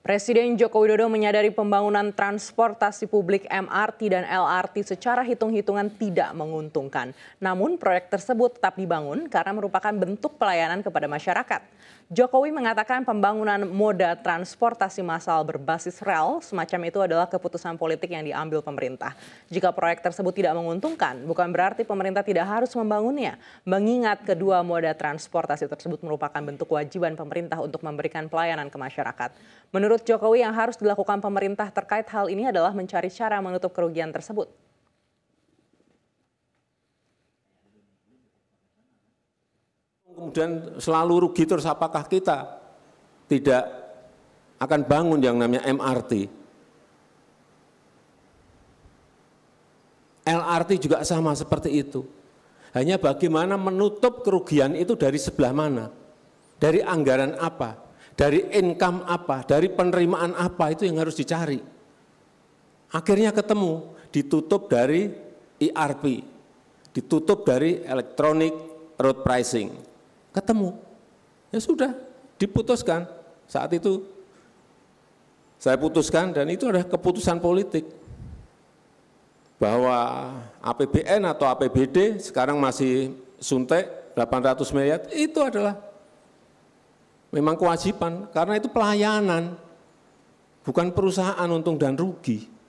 Presiden Joko Widodo menyadari pembangunan transportasi publik MRT dan LRT secara hitung-hitungan tidak menguntungkan. Namun proyek tersebut tetap dibangun karena merupakan bentuk pelayanan kepada masyarakat. Jokowi mengatakan pembangunan moda transportasi massal berbasis rel semacam itu adalah keputusan politik yang diambil pemerintah. Jika proyek tersebut tidak menguntungkan, bukan berarti pemerintah tidak harus membangunnya. Mengingat kedua moda transportasi tersebut merupakan bentuk kewajiban pemerintah untuk memberikan pelayanan ke masyarakat. Menurut Menurut Jokowi yang harus dilakukan pemerintah terkait hal ini adalah mencari cara menutup kerugian tersebut. Kemudian selalu rugi terus apakah kita tidak akan bangun yang namanya MRT. LRT juga sama seperti itu. Hanya bagaimana menutup kerugian itu dari sebelah mana? Dari anggaran apa? dari income apa, dari penerimaan apa itu yang harus dicari. Akhirnya ketemu, ditutup dari ERP, ditutup dari electronic road pricing. Ketemu. Ya sudah, diputuskan. Saat itu saya putuskan dan itu adalah keputusan politik bahwa APBN atau APBD sekarang masih suntik 800 miliar itu adalah Memang kewajiban, karena itu pelayanan, bukan perusahaan untung dan rugi.